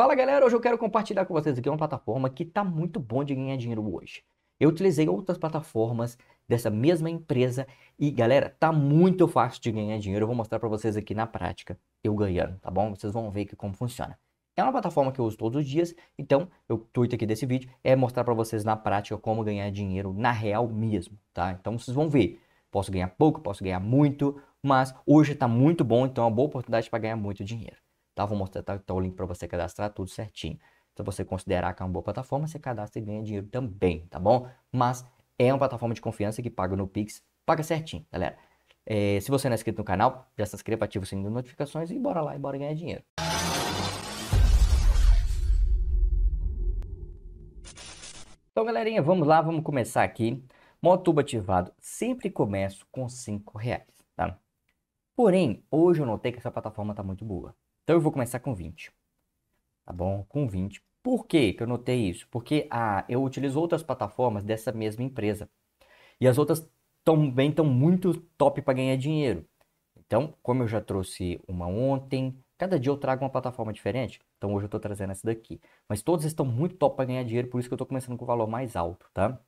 Fala galera, hoje eu quero compartilhar com vocês aqui uma plataforma que está muito bom de ganhar dinheiro hoje. Eu utilizei outras plataformas dessa mesma empresa e galera, tá muito fácil de ganhar dinheiro. Eu vou mostrar para vocês aqui na prática eu ganhando, tá bom? Vocês vão ver aqui como funciona. É uma plataforma que eu uso todos os dias, então eu tuito aqui desse vídeo é mostrar para vocês na prática como ganhar dinheiro na real mesmo, tá? Então vocês vão ver. Posso ganhar pouco, posso ganhar muito, mas hoje está muito bom, então é uma boa oportunidade para ganhar muito dinheiro. Tá, vou mostrar tá, tá o link para você cadastrar tudo certinho. Se então, você considerar que é uma boa plataforma, você cadastra e ganha dinheiro também, tá bom? Mas é uma plataforma de confiança que paga no Pix, paga certinho, galera. É, se você não é inscrito no canal, já se inscreva, ativa o sininho de notificações e bora lá e bora ganhar dinheiro. Então, galerinha, vamos lá, vamos começar aqui. Motuba ativado, sempre começo com 5 reais. Porém, hoje eu notei que essa plataforma está muito boa. Então eu vou começar com 20. Tá bom? Com 20. Por que eu notei isso? Porque ah, eu utilizo outras plataformas dessa mesma empresa. E as outras também estão muito top para ganhar dinheiro. Então, como eu já trouxe uma ontem, cada dia eu trago uma plataforma diferente. Então hoje eu estou trazendo essa daqui. Mas todas estão muito top para ganhar dinheiro, por isso que eu estou começando com o valor mais alto, tá?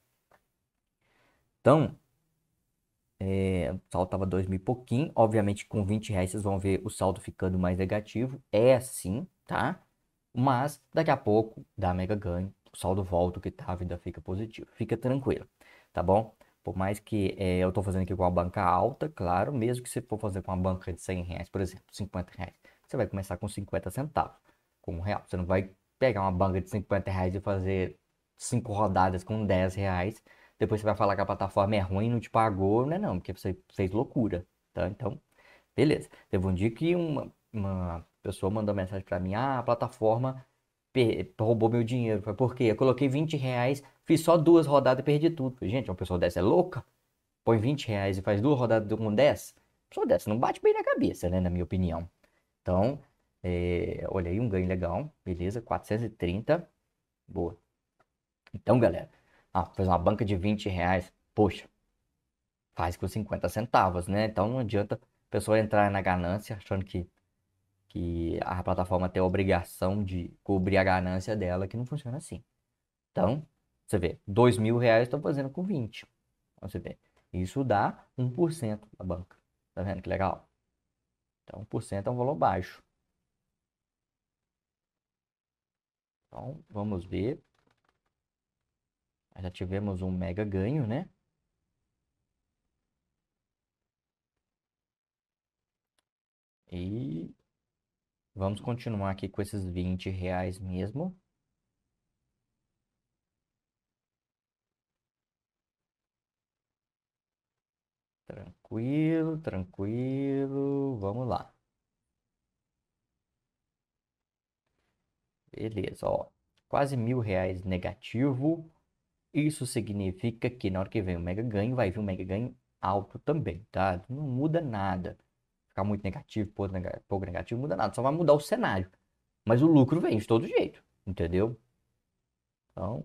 Então, é, o saldo estava 2 mil e pouquinho. Obviamente, com 20 reais vocês vão ver o saldo ficando mais negativo. É assim, tá? Mas daqui a pouco dá mega ganho. O saldo volta o que tá, a vida fica positiva. Fica tranquilo, tá bom? Por mais que é, eu estou fazendo aqui com a banca alta, claro, mesmo que você for fazer com uma banca de 100 reais, por exemplo, 50 reais, você vai começar com 50 centavos, com um real. Você não vai pegar uma banca de 50 reais e fazer cinco rodadas com 10 reais depois você vai falar que a plataforma é ruim, não te pagou, não é não, porque você fez loucura, tá? Então, beleza. Teve um dia que uma, uma pessoa mandou mensagem para mim, ah, a plataforma roubou meu dinheiro. Falei, por quê? Eu coloquei 20 reais, fiz só duas rodadas e perdi tudo. Falei, gente, uma pessoa dessa é louca? Põe 20 reais e faz duas rodadas com 10? Uma pessoa dessa não bate bem na cabeça, né? Na minha opinião. Então, é, olha aí, um ganho legal. Beleza, 430. Boa. Então, galera, ah, fez uma banca de 20 reais. Poxa, faz com 50 centavos, né? Então não adianta a pessoa entrar na ganância achando que, que a plataforma tem a obrigação de cobrir a ganância dela, que não funciona assim. Então, você vê, 2 mil reais estão fazendo com 20. Então, você vê, isso dá 1% da banca. Tá vendo que legal? Então, 1% é um valor baixo. Então, vamos ver. Já tivemos um mega ganho, né? E vamos continuar aqui com esses 20 reais mesmo. Tranquilo, tranquilo. Vamos lá. Beleza, ó. Quase mil reais negativo. Isso significa que na hora que vem o mega ganho, vai vir um mega ganho alto também, tá? Não muda nada. Ficar muito negativo, pouco negativo, muda nada. Só vai mudar o cenário. Mas o lucro vem de todo jeito, entendeu? Então,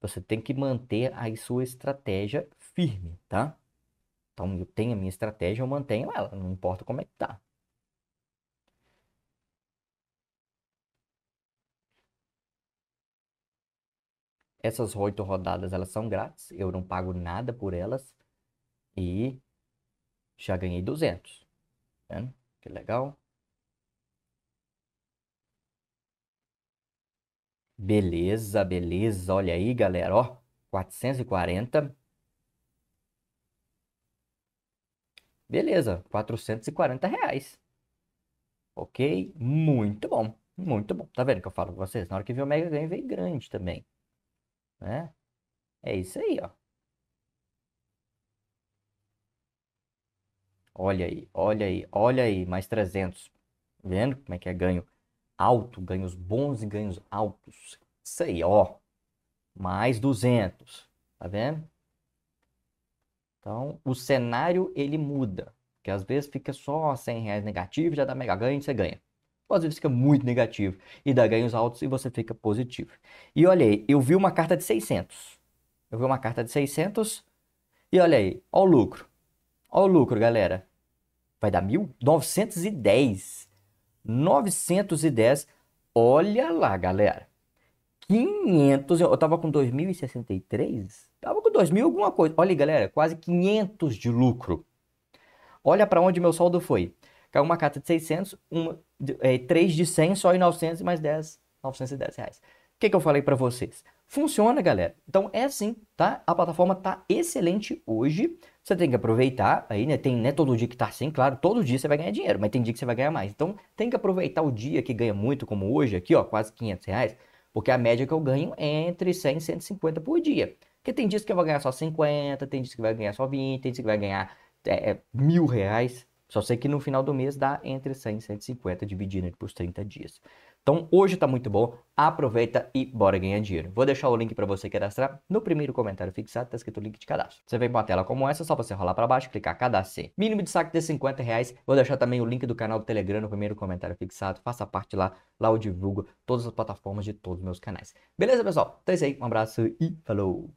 você tem que manter a sua estratégia firme, tá? Então, eu tenho a minha estratégia, eu mantenho ela, não importa como é que tá. Essas oito rodadas, elas são grátis, eu não pago nada por elas. E já ganhei 200. Tá vendo? Que legal. Beleza, beleza. Olha aí, galera, ó. 440. Beleza, 440 reais. Ok? Muito bom, muito bom. Tá vendo que eu falo com vocês? Na hora que veio o Mega Ganho, veio grande também né? É isso aí, ó. Olha aí, olha aí, olha aí, mais 300. Vendo como é que é ganho alto, ganhos bons e ganhos altos. Isso aí, ó. Mais 200, tá vendo? Então, o cenário ele muda. Porque às vezes fica só 100 reais negativo, já dá mega ganho e você ganha ou às vezes fica muito negativo e dá ganhos altos e você fica positivo. E olha aí, eu vi uma carta de 600. Eu vi uma carta de 600 e olha aí, olha o lucro. Olha o lucro, galera. Vai dar 1.910. 910. Olha lá, galera. 500, eu tava com 2063, tava com 2000 alguma coisa. Olha aí, galera, quase 500 de lucro. Olha para onde meu saldo foi. Caiu uma carta de 600, uma é, 3 de 100, só em 900 e mais 10, 910 reais. O que, que eu falei para vocês? Funciona, galera. Então é assim, tá? A plataforma tá excelente hoje. Você tem que aproveitar aí, né? Tem, né? Todo dia que tá assim, claro, todo dia você vai ganhar dinheiro, mas tem dia que você vai ganhar mais. Então tem que aproveitar o dia que ganha muito, como hoje aqui, ó, quase 500 reais, porque a média que eu ganho é entre 100 e 150 por dia. Porque tem dias que eu vou ganhar só 50, tem dias que vai ganhar só 20, tem dias que vai ganhar é, é mil reais, só sei que no final do mês dá entre 100 e 150 dividindo por 30 dias. Então hoje está muito bom, aproveita e bora ganhar dinheiro. Vou deixar o link para você cadastrar no primeiro comentário fixado, está escrito o link de cadastro. Você vem para uma tela como essa, é só você rolar para baixo, clicar cadastro. Mínimo de saque de 50 reais. Vou deixar também o link do canal do Telegram no primeiro comentário fixado. Faça parte lá, lá eu divulgo todas as plataformas de todos os meus canais. Beleza, pessoal? Então é isso aí, um abraço e falou!